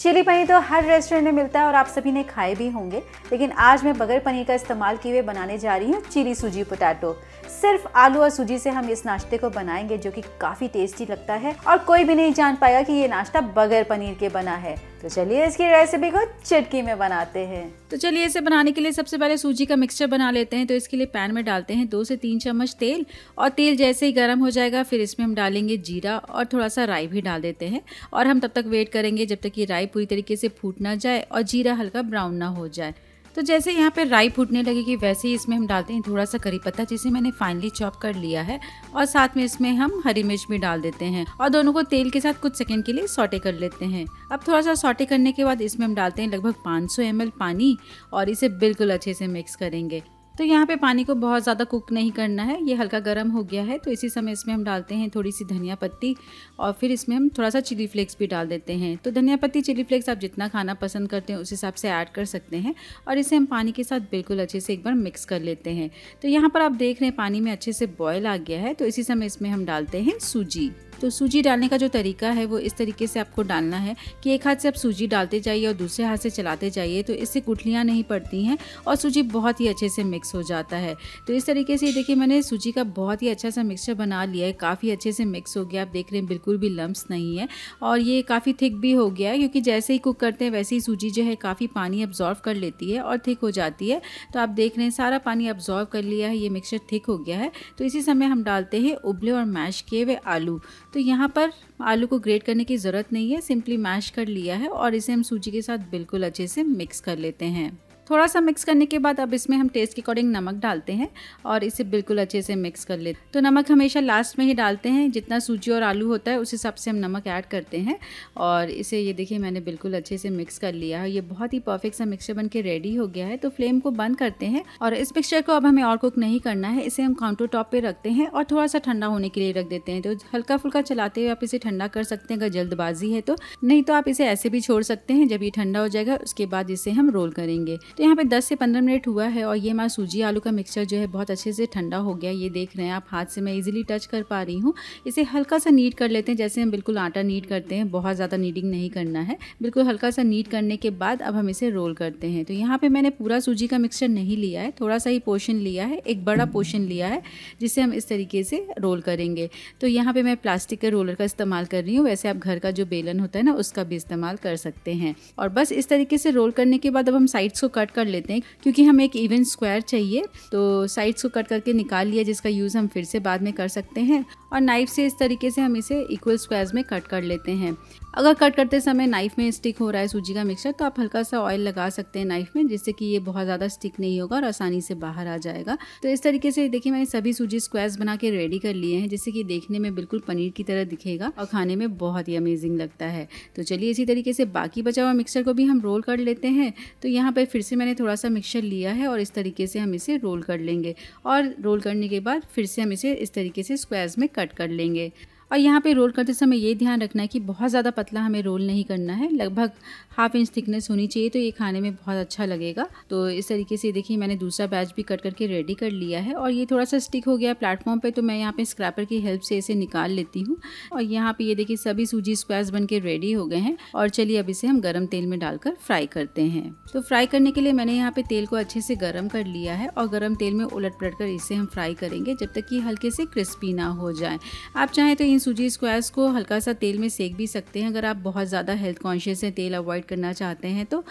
chilli paneer तो हर restaurant में मिलता है और आप सभी ने खाए भी होंगे लेकिन आज मैं बगैर पनीर का इस्तेमाल किए हुए बनाने जा रही हूँ चिली सूजी पोटैटो सिर्फ आलू और सूजी से हम इस नाश्ते को बनाएंगे जो कि काफ़ी टेस्टी लगता है और कोई भी नहीं जान पाएगा कि ये नाश्ता बगैर पनीर के बना है तो चलिए इसकी रेसिपी को चटकी में बनाते हैं तो चलिए इसे बनाने के लिए सबसे पहले सूजी का मिक्सचर बना लेते हैं तो इसके लिए पैन में डालते हैं दो से तीन चम्मच तेल और तेल जैसे ही गर्म हो जाएगा फिर इसमें हम डालेंगे जीरा और थोड़ा सा राई भी डाल देते हैं और हम तब तक वेट करेंगे जब तक ये राई पूरी तरीके से फूट ना जाए और जीरा हल्का ब्राउन ना हो जाए तो जैसे यहाँ पे राई फूटने लगेगी वैसे ही इसमें हम डालते हैं थोड़ा सा करी पत्ता जिसे मैंने फाइनली चॉप कर लिया है और साथ में इसमें हम हरी मिर्च भी डाल देते हैं और दोनों को तेल के साथ कुछ सेकंड के लिए सॉटे कर लेते हैं अब थोड़ा सा सॉटे करने के बाद इसमें हम डालते हैं लगभग 500 ml पानी और इसे बिल्कुल अच्छे से मिक्स करेंगे तो यहाँ पे पानी को बहुत ज़्यादा कुक नहीं करना है ये हल्का गर्म हो गया है तो इसी समय इसमें हम डालते हैं थोड़ी सी धनिया पत्ती और फिर इसमें हम थोड़ा सा चिली फ्लेक्स भी डाल देते हैं तो धनिया पत्ती चिली फ्लेक्स आप जितना खाना पसंद करते हैं उस हिसाब से ऐड कर सकते हैं और इसे हम पानी के साथ बिल्कुल अच्छे से एक बार मिक्स कर लेते हैं तो यहाँ पर आप देख रहे हैं पानी में अच्छे से बॉयल आ गया है तो इसी समय इसमें हम डालते हैं सूजी तो सूजी डालने का जो तरीका है वो इस तरीके से आपको डालना है कि एक हाथ से आप सूजी डालते जाइए और दूसरे हाथ से चलाते जाइए तो इससे गुठलियाँ नहीं पड़ती हैं और सूजी बहुत ही अच्छे से मिक्स हो जाता है तो इस तरीके से देखिए मैंने सूजी का बहुत ही अच्छा सा मिक्सचर बना लिया है काफ़ी अच्छे से मिक्स हो गया आप देख रहे हैं बिल्कुल भी लम्ब्स नहीं है और ये काफ़ी थिक भी हो गया है क्योंकि जैसे ही कुक करते हैं वैसे ही सूजी जो है काफ़ी पानी अब्जॉर्व कर लेती है और थिक हो जाती है तो आप देख रहे हैं सारा पानी अब्जॉर्व कर लिया है ये मिक्सचर थिक हो गया है तो इसी समय हम डालते हैं उबले और मैश किए हुए आलू तो यहाँ पर आलू को ग्रेट करने की ज़रूरत नहीं है सिंपली मैश कर लिया है और इसे हम सूजी के साथ बिल्कुल अच्छे से मिक्स कर लेते हैं थोड़ा सा मिक्स करने के बाद अब इसमें हम टेस्ट के अकॉर्डिंग नमक डालते हैं और इसे बिल्कुल अच्छे से मिक्स कर लेते तो नमक हमेशा लास्ट में ही डालते हैं जितना सूजी और आलू होता है उस हिसाब से हम नमक ऐड करते हैं और इसे ये देखिए मैंने बिल्कुल अच्छे से मिक्स कर लिया है ये बहुत ही परफेक्ट सा मिक्सचर बन के रेडी हो गया है तो फ्लेम को बंद करते हैं और इस मिक्सचर को अब हमें और कुक नहीं करना है इसे हम काउंटर टॉप पर रखते हैं और थोड़ा सा ठंडा होने के लिए रख देते हैं तो हल्का फुल्का चलाते हुए आप इसे ठंडा कर सकते हैं अगर जल्दबाजी है तो नहीं तो आप इसे ऐसे भी छोड़ सकते हैं जब ये ठंडा हो जाएगा उसके बाद इसे हम रोल करेंगे तो यहाँ पे 10 से 15 मिनट हुआ है और ये हमारा सूजी आलू का मिक्सचर जो है बहुत अच्छे से ठंडा हो गया ये देख रहे हैं आप हाथ से मैं इजीली टच कर पा रही हूँ इसे हल्का सा नीट कर लेते हैं जैसे हम बिल्कुल आटा नीट करते हैं बहुत ज़्यादा नीटिंग नहीं करना है बिल्कुल हल्का सा नीट करने के बाद अब हम इसे रोल करते हैं तो यहाँ पर मैंने पूरा सूजी का मिक्सचर नहीं लिया है थोड़ा सा ही पोर्शन लिया है एक बड़ा पोर्शन लिया है जिसे हम इस तरीके से रोल करेंगे तो यहाँ पर मैं प्लास्टिक के रोलर का इस्तेमाल कर रही हूँ वैसे आप घर का जो बेलन होता है ना उसका भी इस्तेमाल कर सकते हैं और बस इस तरीके से रोल करने के बाद अब हम साइड्स को कट कट कर लेते हैं क्योंकि हमें एक इवन स्क्वायर चाहिए तो साइड्स को कट करके निकाल लिया जिसका यूज़ हम फिर से बाद में कर सकते हैं और नाइफ से इस तरीके से हम इसे इक्वल स्क्वायर्स में कट कर लेते हैं अगर कट करते समय नाइफ में स्टिक हो रहा है सूजी का मिक्सचर तो आप हल्का सा ऑयल लगा सकते हैं नाइफ में जिससे कि ये बहुत ज़्यादा स्टिक नहीं होगा और आसानी से बाहर आ जाएगा तो इस तरीके से देखिए मैंने सभी सूजी स्क्वायर्स बना के रेडी कर लिए हैं जिससे कि देखने में बिल्कुल पनीर की तरह दिखेगा और खाने में बहुत ही अमेजिंग लगता है तो चलिए इसी तरीके से बाकी बचा हुआ मिक्सचर को भी हम रोल कर लेते हैं तो यहाँ पर फिर से मैंने थोड़ा सा मिक्सचर लिया है और इस तरीके से हम इसे रोल कर लेंगे और रोल करने के बाद फिर से हम इसे इस तरीके से स्क्वायर्स में कट कर लेंगे और यहाँ पे रोल करते समय ये ध्यान रखना है कि बहुत ज़्यादा पतला हमें रोल नहीं करना है लगभग हाफ इंच थिकनेस होनी चाहिए तो ये खाने में बहुत अच्छा लगेगा तो इस तरीके से देखिए मैंने दूसरा बैच भी कट करके रेडी कर लिया है और ये थोड़ा सा स्टिक हो गया प्लेटफॉर्म पर तो मैं यहाँ पर स्क्रैपर की हेल्प से इसे निकाल लेती हूँ और यहाँ पर ये देखिए सभी सूजी स्क्वास बन के रेडी हो गए हैं और चलिए अब इसे हम गर्म तेल में डालकर फ्राई करते हैं तो फ्राई करने के लिए मैंने यहाँ पर तेल को अच्छे से गर्म कर लिया है और गर्म तेल में उलट पलट कर इसे हम फ्राई करेंगे जब तक कि हल्के से क्रिस्पी ना हो जाए आप चाहें तो इन इन सूजी स्क्वायर्स को हल्का सा तेल में सेक भी सकते हैं अगर आप बहुत ज़्यादा हेल्थ कॉन्शियस हैं तेल अवॉइड करना चाहते हैं तो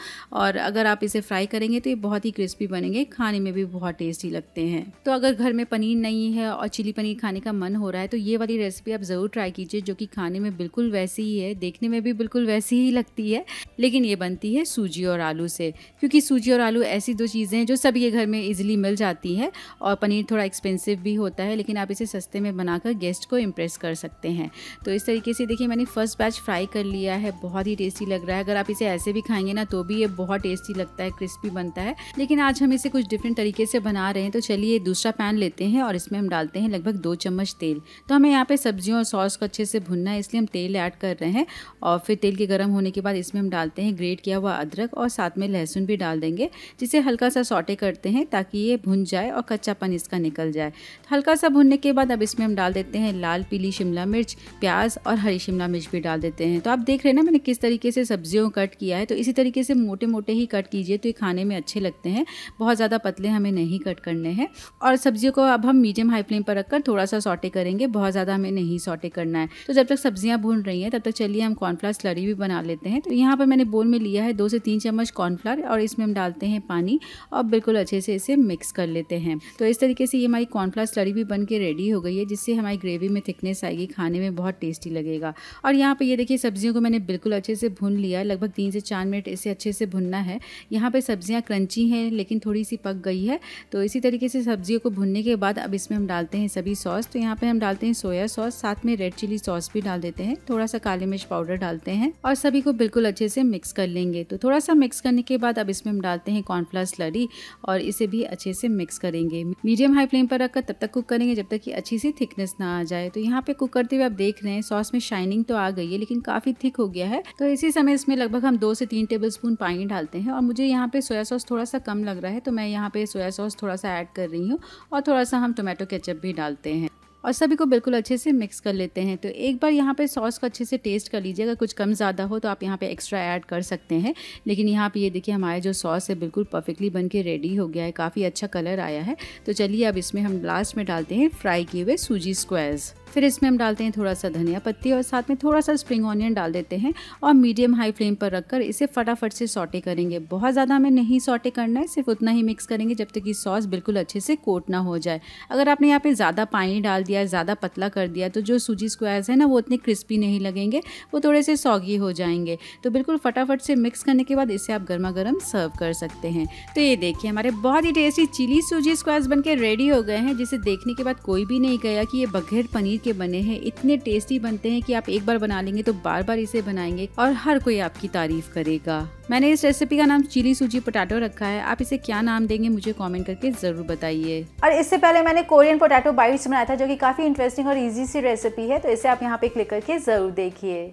और अगर आप इसे फ्राई करेंगे तो ये बहुत ही क्रिस्पी बनेंगे खाने में भी बहुत टेस्टी लगते हैं तो अगर घर में पनीर नहीं है और चिली पनीर खाने का मन हो रहा है तो ये वाली रेसिपी आप ज़रूर ट्राई कीजिए जो कि खाने में बिल्कुल वैसी ही है देखने में भी बिल्कुल वैसी ही लगती है लेकिन ये बनती है सूजी और आलू से क्योंकि सूजी और आलू ऐसी दो चीज़ें हैं जो सभी ये घर में ईजिली मिल जाती है और पनीर थोड़ा एक्सपेंसिव भी होता है लेकिन आप इसे सस्ते में बनाकर गेस्ट को इम्प्रेस कर सकते सकते हैं तो इस तरीके से देखिए मैंने फ़र्स्ट बैच फ्राई कर लिया है बहुत ही टेस्टी लग रहा है अगर आप इसे ऐसे भी खाएंगे ना तो भी ये बहुत टेस्टी लगता है क्रिस्पी बनता है लेकिन आज हम इसे कुछ डिफरेंट तरीके से बना रहे हैं तो चलिए दूसरा पैन लेते हैं और इसमें हम डालते हैं लगभग दो चम्मच तेल तो हमें यहाँ पे सब्जियों और सॉस को अच्छे से भुनना है इसलिए हम तेल ऐड कर रहे हैं और फिर तेल के गर्म होने के बाद इसमें हम डालते हैं ग्रेट किया हुआ अदरक और साथ में लहसुन भी डाल देंगे जिसे हल्का सा सॉटे करते हैं ताकि ये भुन जाए और कच्चापन इसका निकल जाए हल्का सा भुनने के बाद अब इसमें हम डाल देते हैं लाल पीली शिमला मिर्च प्याज और हरी शिमला मिर्च भी डाल देते हैं तो आप देख रहे हैं ना मैंने किस तरीके से सब्जियों कट किया है तो इसी तरीके से मोटे मोटे ही कट कीजिए तो ये खाने में अच्छे लगते हैं बहुत ज़्यादा पतले हमें नहीं कट करने हैं और सब्जियों को अब हम मीडियम हाई फ्लेम पर रखकर थोड़ा सा सॉटे करेंगे बहुत ज़्यादा हमें नहीं सॉटे करना है तो जब तक सब्जियाँ भून रही हैं तब तक चलिए हम कॉर्नफ्लावर स्लरी भी बना लेते हैं तो यहाँ पर मैंने बोल में लिया है दो से तीन चम्मच कॉर्नफ्लावर और इसमें हम डालते हैं पानी और बिल्कुल अच्छे से इसे मिक्स कर लेते हैं तो इस तरीके से ये हमारी कॉर्नफ्लावर स्लरी भी बन के रेडी हो गई है जिससे हमारी ग्रेवी में थिकनेस आएगी खाने में बहुत टेस्टी लगेगा और यहाँ पर ये देखिए सब्जियों को मैंने बिल्कुल अच्छे से भून लिया लगभग तीन से चार मिनट इसे अच्छे से भुनना है यहाँ पर सब्जियाँ क्रंची हैं लेकिन थोड़ी सी पक गई है तो इसी तरीके से सब्जियों को भुनने के बाद अब इसमें हम डालते हैं सभी सॉस तो यहाँ पर हम डालते हैं सोया सॉस साथ में रेड चिली सॉस भी डाल देते हैं थोड़ा सा काली मिर्च पाउडर डालते हैं और सभी को बिल्कुल अच्छे से मिक्स कर लेंगे तो थोड़ा सा मिक्स करने के बाद अब इसमें हम डालते हैं कॉर्नफ्लास लड़ी और इसे भी अच्छे से मिक्स करेंगे मीडियम हाई फ्लेम पर रखकर तब तक कुक करेंगे जब तक कि अच्छी सी थिकनेस ना आ जाए तो यहाँ पे कुकर करते हुए आप देख रहे हैं सॉस में शाइनिंग तो आ गई है लेकिन काफ़ी थिक हो गया है तो इसी समय इसमें लगभग हम दो से तीन टेबल स्पून पानी डालते हैं और मुझे यहाँ पे सोया सॉस थोड़ा सा कम लग रहा है तो मैं यहाँ पे सोया सॉस थोड़ा सा ऐड कर रही हूँ और थोड़ा सा हम टोमेटो केचप भी डालते हैं और सभी को बिल्कुल अच्छे से मिक्स कर लेते हैं तो एक बार यहाँ पे सॉस को अच्छे से टेस्ट कर लीजिए अगर कुछ कम ज़्यादा हो तो आप यहाँ पे एक्स्ट्रा ऐड कर सकते हैं लेकिन यहाँ पे ये देखिए हमारे जो सॉस है बिल्कुल परफेक्टली बन के रेडी हो गया है काफ़ी अच्छा कलर आया है तो चलिए अब इसमें हम लास्ट में डालते हैं फ्राई किए हुए सूजी स्क्वायर्स फिर इसमें हम डालते हैं थोड़ा सा धनिया पत्ती और साथ में थोड़ा सा स्प्रिंग ऑनियन डाल देते हैं और मीडियम हाई फ्लेम पर रखकर इसे फटाफट से सॉटे करेंगे बहुत ज़्यादा हमें नहीं सॉटे करना है सिर्फ उतना ही मिक्स करेंगे जब तक कि सॉस बिल्कुल अच्छे से कोट ना हो जाए अगर आपने यहाँ पे ज़्यादा पानी डाल दिया ज़्यादा पतला कर दिया तो जो सूजी स्क्वायर्स है ना वो उतने क्रिस्पी नहीं लगेंगे वो थोड़े से सॉगी हो जाएंगे तो बिल्कुल फटाफट से मिक्स करने के बाद इसे आप गर्मा गर्म सर्व कर सकते हैं तो ये देखिए हमारे बहुत ही टेस्टी चिली सूजी स्क्वायर्स बन रेडी हो गए हैं जिसे देखने के बाद कोई भी नहीं गया कि ये बघेर पनीर पनीर के बने हैं इतने टेस्टी बनते हैं कि आप एक बार बना लेंगे तो बार बार इसे बनाएंगे और हर कोई आपकी तारीफ करेगा मैंने इस रेसिपी का नाम चिली सूजी पोटैटो रखा है आप इसे क्या नाम देंगे मुझे कमेंट करके जरूर बताइए और इससे पहले मैंने कोरियन पोटैटो बाइट्स बनाया था जो कि काफी इंटरेस्टिंग और इजी सी रेसिपी है तो इसे आप यहाँ पे क्लिक करके जरूर देखिए